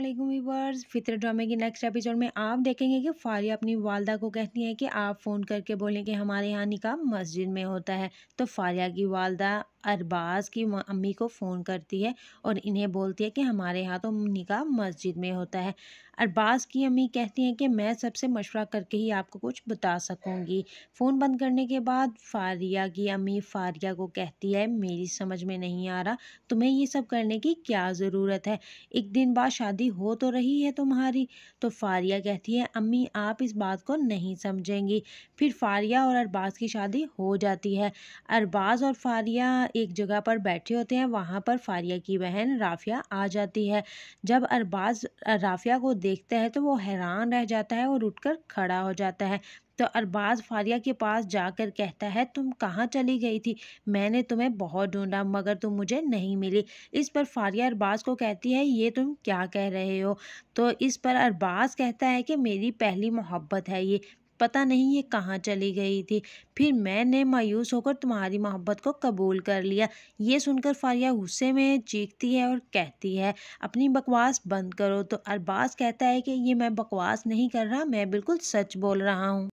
Aslam viewers Fitr ड्रामे के next episode में आप देखेंगे कि फारिया अपनी वालदा को कहती है कि आप फ़ोन करके बोलें कि हमारे यहाँ निकाह मस्जिद में होता है तो फारिया की वालदा अरबाज की अम्मी को फ़ोन करती है और इन्हें बोलती है कि हमारे यहाँ तो निकाह मस्जिद में होता है अरबाज की अम्मी कहती हैं कि मैं सबसे मशवरा करके ही आपको कुछ बता सकूँगी फ़ोन बंद करने के बाद फारिया की अम्मी फारिया को कहती है मेरी समझ में नहीं आ रहा तुम्हें ये सब करने की क्या ज़रूरत है एक दिन बाद शादी हो तो रही है तुम्हारी तो फारिया कहती है अम्मी आप इस बात को नहीं समझेंगी फिर फारिया और अरबाज की शादी हो जाती है अरबाज और फारिया एक जगह पर बैठे होते हैं वहाँ पर फारिया की बहन राफिया आ जाती है जब अरबाज राफिया को देखता है तो वो हैरान रह जाता है और उठकर खड़ा हो जाता है तो अरबाज फारिया के पास जाकर कहता है तुम कहाँ चली गई थी मैंने तुम्हें बहुत ढूंढा मगर तुम मुझे नहीं मिली इस पर फारिया अरबाज को कहती है ये तुम क्या कह रहे हो तो इस पर अरबाज कहता है कि मेरी पहली मोहब्बत है ये पता नहीं ये कहाँ चली गई थी फिर मैंने मायूस होकर तुम्हारी मोहब्बत को कबूल कर लिया ये सुनकर फारिया गुस्से में चीखती है और कहती है अपनी बकवास बंद करो तो अरबाज कहता है कि ये मैं बकवास नहीं कर रहा मैं बिल्कुल सच बोल रहा हूँ